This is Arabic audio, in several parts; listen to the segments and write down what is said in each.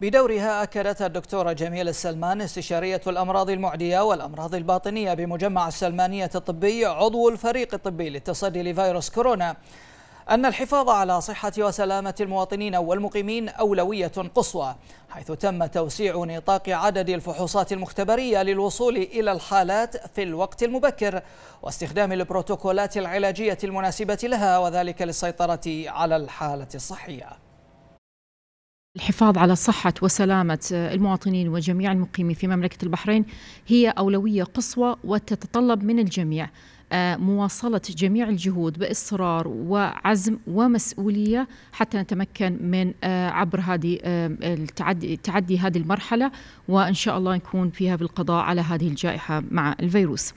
بدورها أكدت الدكتورة جميلة السلمان استشارية الأمراض المعدية والأمراض الباطنية بمجمع السلمانية الطبي عضو الفريق الطبي للتصدي لفيروس كورونا أن الحفاظ على صحة وسلامة المواطنين والمقيمين أولوية قصوى حيث تم توسيع نطاق عدد الفحوصات المختبرية للوصول إلى الحالات في الوقت المبكر واستخدام البروتوكولات العلاجية المناسبة لها وذلك للسيطرة على الحالة الصحية الحفاظ على صحة وسلامة المواطنين وجميع المقيمين في مملكة البحرين هي أولوية قصوى وتتطلب من الجميع آه، مواصلة جميع الجهود بإصرار وعزم ومسؤولية حتى نتمكن من آه، عبر هذه آه، التعدي تعدي هذه المرحلة وإن شاء الله نكون فيها بالقضاء على هذه الجائحة مع الفيروس.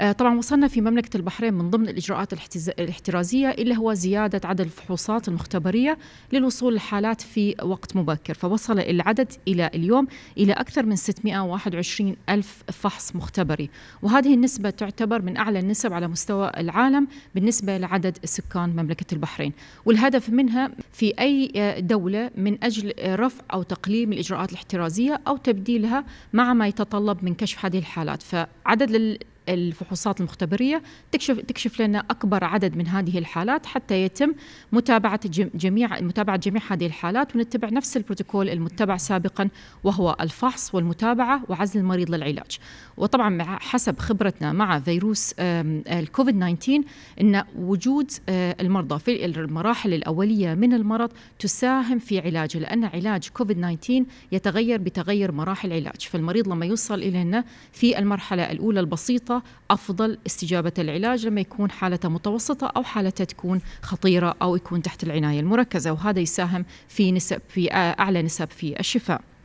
آه، طبعا وصلنا في مملكة البحرين من ضمن الإجراءات الاحترازية اللي هو زيادة عدد الفحوصات المختبرية للوصول للحالات في وقت مبكر فوصل العدد إلى اليوم إلى أكثر من 621 ألف فحص مختبري وهذه النسبة تعتبر من أعلى النسب على مستوى العالم بالنسبة لعدد سكان مملكة البحرين والهدف منها في أي آه، دولة من أجل رفع أو تقليل الإجراءات الاحترازية أو تبديلها مع ما يتطلب من كشف هذه الحالات فعدد الفحوصات المختبريه تكشف تكشف لنا اكبر عدد من هذه الحالات حتى يتم متابعه جميع متابعه جميع هذه الحالات ونتبع نفس البروتوكول المتبع سابقا وهو الفحص والمتابعه وعزل المريض للعلاج وطبعا حسب خبرتنا مع فيروس الكوفيد 19 ان وجود آه، المرضى في المراحل الاوليه من المرض تساهم في علاجه لان علاج كوفيد 19 يتغير بتغير مراحل العلاج فالمريض لما يوصل الينا في المرحله الاولى البسيطه أفضل استجابة العلاج لما يكون حالته متوسطة أو حالته تكون خطيرة أو يكون تحت العناية المركزة وهذا يساهم في نسب في أعلى نسب في الشفاء